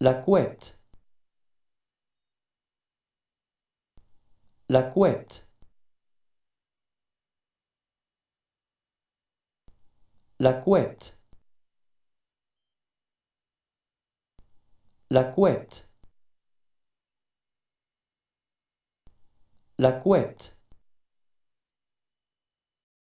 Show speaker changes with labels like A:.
A: La couette. La couette. La couette. La couette. La couette.